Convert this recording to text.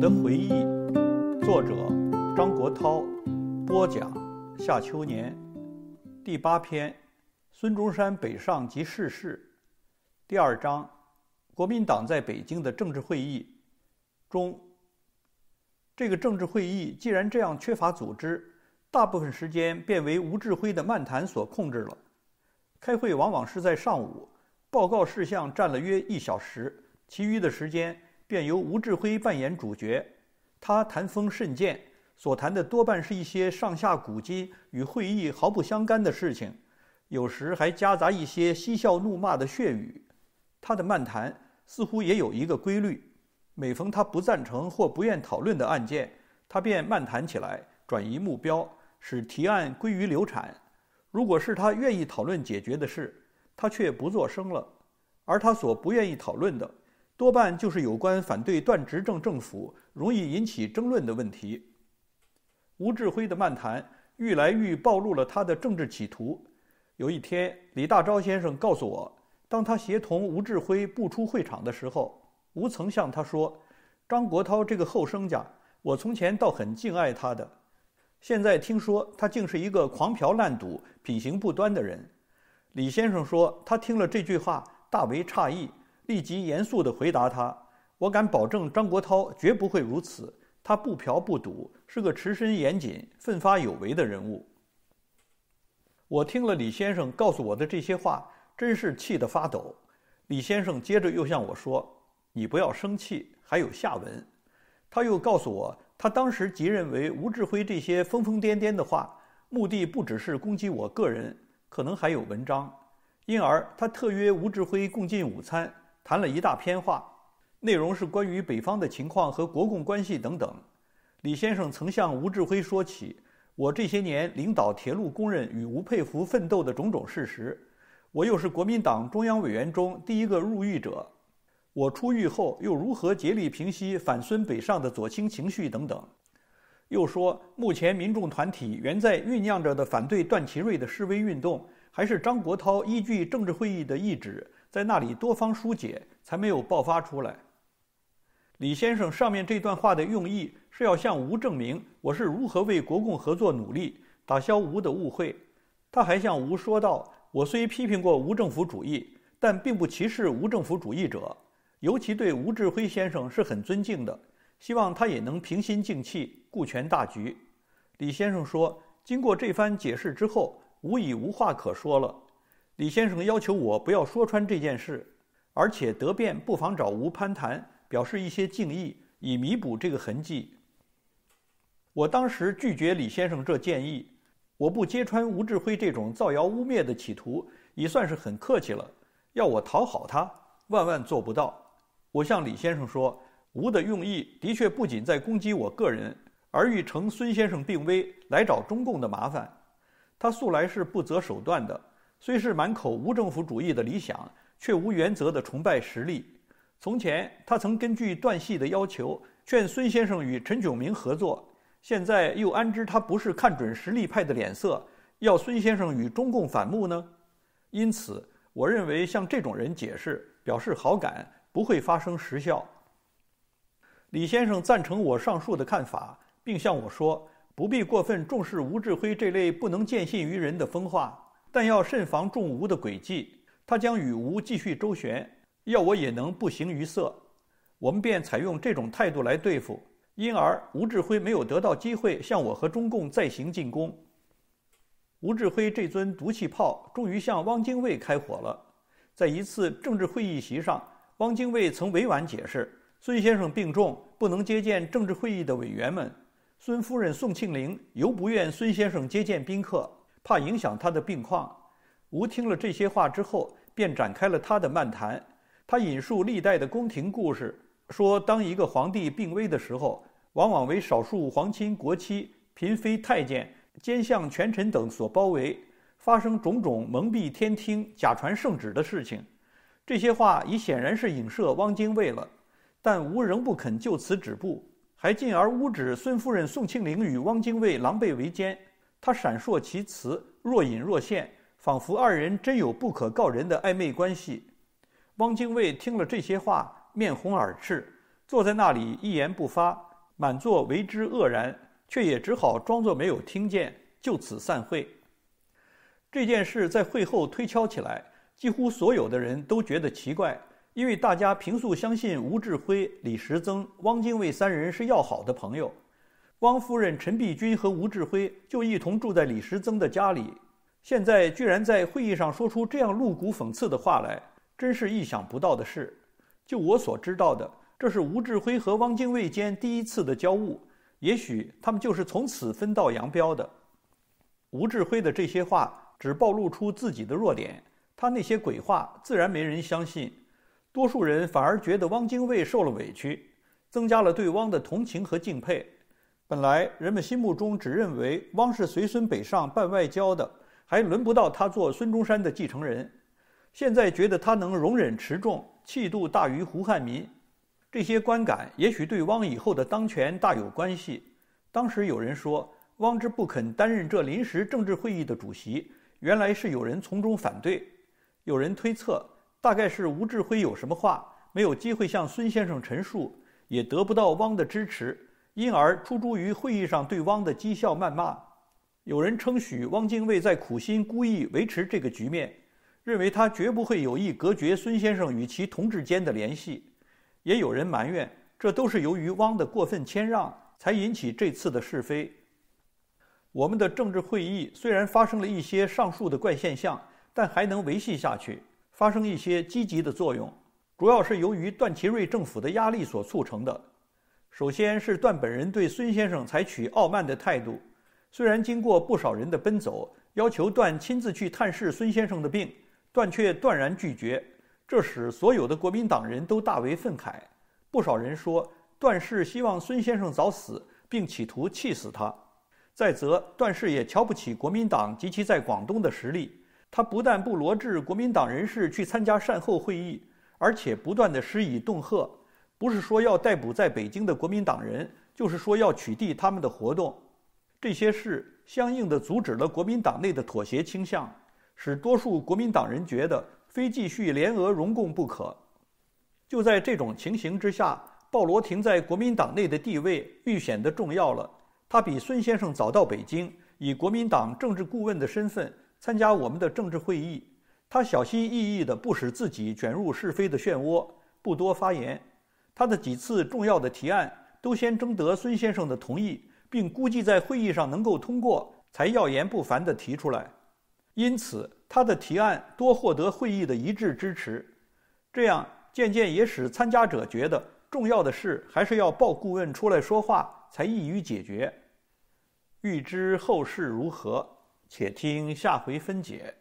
的回忆，作者张国焘，播讲夏秋年，第八篇，孙中山北上及逝世，第二章，国民党在北京的政治会议中，这个政治会议既然这样缺乏组织，大部分时间便为吴志辉的漫谈所控制了。开会往往是在上午，报告事项占了约一小时，其余的时间。便由吴志辉扮演主角，他谈风甚健，所谈的多半是一些上下古今与会议毫不相干的事情，有时还夹杂一些嬉笑怒骂的血语。他的漫谈似乎也有一个规律：每逢他不赞成或不愿讨论的案件，他便漫谈起来，转移目标，使提案归于流产；如果是他愿意讨论解决的事，他却不作声了；而他所不愿意讨论的。多半就是有关反对断执政政府容易引起争论的问题。吴志辉的漫谈愈来愈暴露了他的政治企图。有一天，李大钊先生告诉我，当他协同吴志辉步出会场的时候，吴曾向他说：“张国焘这个后生家，我从前倒很敬爱他的，现在听说他竟是一个狂嫖滥赌、品行不端的人。”李先生说，他听了这句话大为诧异。立即严肃地回答他：“我敢保证，张国焘绝不会如此。他不嫖不赌，是个持身严谨、奋发有为的人物。”我听了李先生告诉我的这些话，真是气得发抖。李先生接着又向我说：“你不要生气，还有下文。”他又告诉我，他当时即认为吴志辉这些疯疯癫癫的话，目的不只是攻击我个人，可能还有文章，因而他特约吴志辉共进午餐。谈了一大篇话，内容是关于北方的情况和国共关系等等。李先生曾向吴志辉说起我这些年领导铁路工人与吴佩孚奋斗的种种事实，我又是国民党中央委员中第一个入狱者，我出狱后又如何竭力平息反孙北上的左倾情绪等等，又说目前民众团体原在酝酿着的反对段祺瑞的示威运动，还是张国焘依据政治会议的意志。在那里多方疏解，才没有爆发出来。李先生上面这段话的用意是要向吴证明我是如何为国共合作努力，打消吴的误会。他还向吴说道：“我虽批评过吴政府主义，但并不歧视吴政府主义者，尤其对吴志辉先生是很尊敬的。希望他也能平心静气，顾全大局。”李先生说：“经过这番解释之后，吴已无话可说了。”李先生要求我不要说穿这件事，而且得便不妨找吴攀谈，表示一些敬意，以弥补这个痕迹。我当时拒绝李先生这建议，我不揭穿吴志辉这种造谣污蔑的企图，已算是很客气了。要我讨好他，万万做不到。我向李先生说，吴的用意的确不仅在攻击我个人，而欲乘孙先生病危来找中共的麻烦。他素来是不择手段的。虽是满口无政府主义的理想，却无原则地崇拜实力。从前他曾根据段系的要求劝孙先生与陈炯明合作，现在又安知他不是看准实力派的脸色，要孙先生与中共反目呢？因此，我认为向这种人解释、表示好感不会发生实效。李先生赞成我上述的看法，并向我说：“不必过分重视吴志辉这类不能见信于人的疯话。”但要慎防众吴的诡计，他将与吴继续周旋，要我也能不形于色，我们便采用这种态度来对付。因而，吴志辉没有得到机会向我和中共再行进攻。吴志辉这尊毒气炮终于向汪精卫开火了。在一次政治会议席上，汪精卫曾委婉解释：孙先生病重，不能接见政治会议的委员们；孙夫人宋庆龄尤不愿孙先生接见宾客。怕影响他的病况，吴听了这些话之后，便展开了他的漫谈。他引述历代的宫廷故事，说当一个皇帝病危的时候，往往为少数皇亲国戚、嫔妃、太监、奸相、权臣等所包围，发生种种蒙蔽天听、假传圣旨的事情。这些话已显然是影射汪精卫了，但吴仍不肯就此止步，还进而污指孙夫人宋庆龄与汪精卫狼狈为奸。他闪烁其词，若隐若现，仿佛二人真有不可告人的暧昧关系。汪精卫听了这些话，面红耳赤，坐在那里一言不发。满座为之愕然，却也只好装作没有听见，就此散会。这件事在会后推敲起来，几乎所有的人都觉得奇怪，因为大家平素相信吴志辉、李时增、汪精卫三人是要好的朋友。汪夫人陈璧君和吴志辉就一同住在李时曾的家里，现在居然在会议上说出这样露骨讽刺的话来，真是意想不到的事。就我所知道的，这是吴志辉和汪精卫间第一次的交恶，也许他们就是从此分道扬镳的。吴志辉的这些话只暴露出自己的弱点，他那些鬼话自然没人相信，多数人反而觉得汪精卫受了委屈，增加了对汪的同情和敬佩。本来人们心目中只认为汪是随孙北上办外交的，还轮不到他做孙中山的继承人。现在觉得他能容忍持重，气度大于胡汉民，这些观感也许对汪以后的当权大有关系。当时有人说汪之不肯担任这临时政治会议的主席，原来是有人从中反对。有人推测，大概是吴志辉有什么话没有机会向孙先生陈述，也得不到汪的支持。因而，出诸于会议上对汪的讥笑谩骂。有人称许汪精卫在苦心孤诣维持这个局面，认为他绝不会有意隔绝孙先生与其同志间的联系；也有人埋怨，这都是由于汪的过分谦让才引起这次的是非。我们的政治会议虽然发生了一些上述的怪现象，但还能维系下去，发生一些积极的作用，主要是由于段祺瑞政府的压力所促成的。首先是段本人对孙先生采取傲慢的态度，虽然经过不少人的奔走，要求段亲自去探视孙先生的病，段却断然拒绝，这使所有的国民党人都大为愤慨。不少人说，段氏希望孙先生早死，并企图气死他。再则，段氏也瞧不起国民党及其在广东的实力，他不但不罗致国民党人士去参加善后会议，而且不断的施以恫吓。不是说要逮捕在北京的国民党人，就是说要取缔他们的活动。这些事相应的阻止了国民党内的妥协倾向，使多数国民党人觉得非继续联俄融共不可。就在这种情形之下，鲍罗廷在国民党内的地位愈显得重要了。他比孙先生早到北京，以国民党政治顾问的身份参加我们的政治会议。他小心翼翼地不使自己卷入是非的漩涡，不多发言。他的几次重要的提案，都先征得孙先生的同意，并估计在会议上能够通过，才耀言不凡地提出来。因此，他的提案多获得会议的一致支持。这样，渐渐也使参加者觉得，重要的事还是要报顾问出来说话，才易于解决。欲知后事如何，且听下回分解。